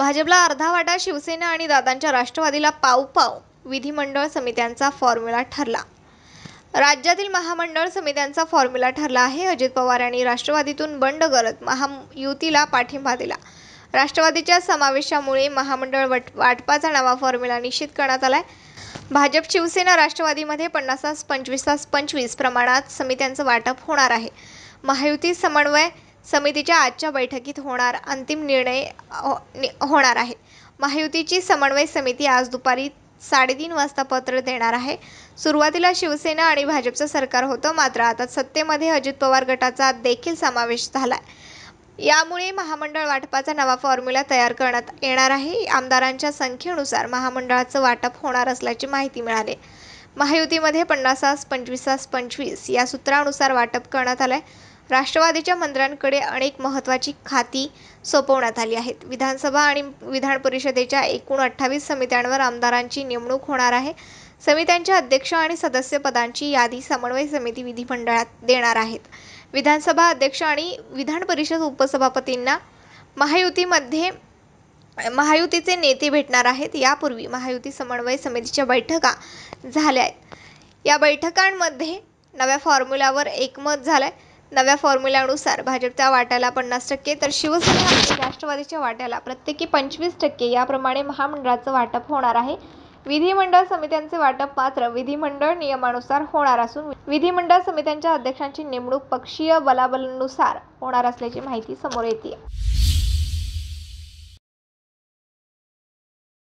भाजपला अर्धा वाटा शिवसेना आणि दादांच्या राष्ट्रवादीला पावपाव विधिमंडळ समित्यांचा फॉर्म्युला ठरला राज्यातील महामंडळ समित्यांचा फॉर्म्युला ठरला आहे अजित पवार यांनी राष्ट्रवादीतून बंड करत महायुतीला पाठिंबा दिला राष्ट्रवादीच्या समावेशामुळे महामंडळ वट वाटपाचा नवा फॉर्म्युला निश्चित करण्यात आलाय भाजप शिवसेना राष्ट्रवादीमध्ये पन्नास पंचवीस पंचवीस प्रमाणात समित्यांचं वाटप होणार आहे महायुती समन्वय समितीच्या आजच्या बैठकीत होणार अंतिम निर्णय होणार आहे. महायुतीची समन्वय समिती आज दुपारी साडेतीन वाजता पत्र देणार आहे. सुरुवातीला शिवसेना आणि भाजपचं सरकार होतं. मात्र आता सत्तेमध्ये अजित पवार गटाचा देखील समावेश झालाय. यामुळे महामंडळ वाटपाचा नवा फॉर्म्युला तयार करण्यात येणार आहे. आमदारांच्या संख्येनुसार महामंडळाचं वाटप होणार असल्याची माहिती मिळाली महायुतीमध्ये पन्नासास पंचवीसास पंचवीस या सूत्रानुसार वाटप करण्यात आलंय. राष्ट्रवादीच्या मंत्र्यांकडे अनेक महत्त्वाची खाती सोपवण्यात आली आहेत. विधानसभा आणि विधान परिषदेच्या एकूण अठ्ठावीस समित्यांवर आमदारांची नेमणूक होणार आहे. समित्यांच्या अध्यक्ष आणि सदस्य पदांची यादी समन्वय समिती विधिमंडळात देणार आहेत विधानसभा अध्यक्ष आणि विधान परिषद उपसभापतींना महायुतीचे नेते भेटणार आहेत. यापूर्वी महायुती समन्वय समितीच्या बैठका झाल्या. आहेत या बैठकांमध्ये नव्या फॉर्म्युल्यावर एकमत आहे नव्या फॉर्म्युल्यानुसार भाजपच्या वाट्याला पन्नास टक्के तर शिवसेना आणि राष्ट्रवादीच्या वाट्याला प्रत्येकी पंचवीस टक्के याप्रमाणे महामंडळाचं वाटप होणार आहे विधिमंडळ समित्यांचे वाटप मात्र विधिमंडळ नियमानुसार होणार असून विधिमंडळ समित्यांच्या अध्यक्षांची नेमणूक पक्षीय बलाबलानुसार होणार असल्याची माहिती समोर येते